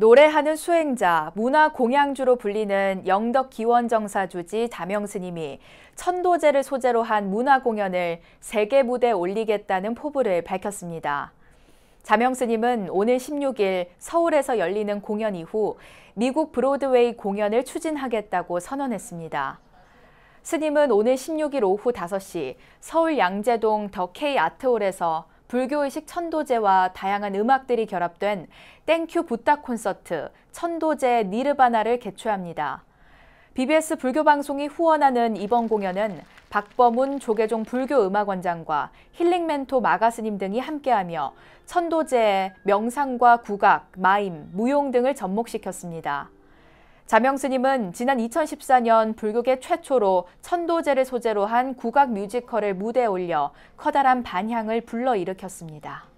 노래하는 수행자, 문화 공양주로 불리는 영덕 기원정사주지 담영스님이 천도제를 소재로 한 문화 공연을 세계 무대에 올리겠다는 포부를 밝혔습니다. 자명스님은 오늘 16일 서울에서 열리는 공연 이후 미국 브로드웨이 공연을 추진하겠다고 선언했습니다. 스님은 오늘 16일 오후 5시 서울 양재동 더 K 아트홀에서 불교의식 천도제와 다양한 음악들이 결합된 땡큐 부탁 콘서트 천도제 니르바나를 개최합니다. BBS 불교 방송이 후원하는 이번 공연은 박범훈 조계종 불교 음악원장과 힐링 멘토 마가스님 등이 함께하며 천도제, 명상과 국악, 마임, 무용 등을 접목시켰습니다. 자명 스님은 지난 2014년 불교계 최초로 천도제를 소재로 한 국악 뮤지컬을 무대에 올려 커다란 반향을 불러일으켰습니다.